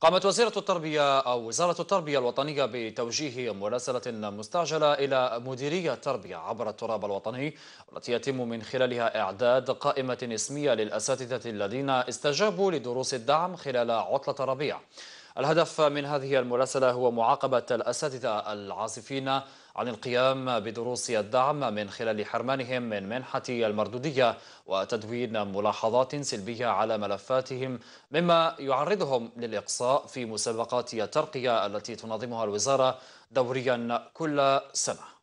قامت وزيرة التربية أو وزارة التربية الوطنية بتوجيه مراسلة مستعجلة إلى مديرية التربية عبر التراب الوطني التي يتم من خلالها إعداد قائمة اسمية للأساتذة الذين استجابوا لدروس الدعم خلال عطلة الربيع الهدف من هذه المراسلة هو معاقبة الأساتذة العازفين عن القيام بدروس الدعم من خلال حرمانهم من منحة المردودية وتدوين ملاحظات سلبية على ملفاتهم مما يعرضهم للإقصاء في مسابقات الترقية التي تنظمها الوزارة دوريا كل سنة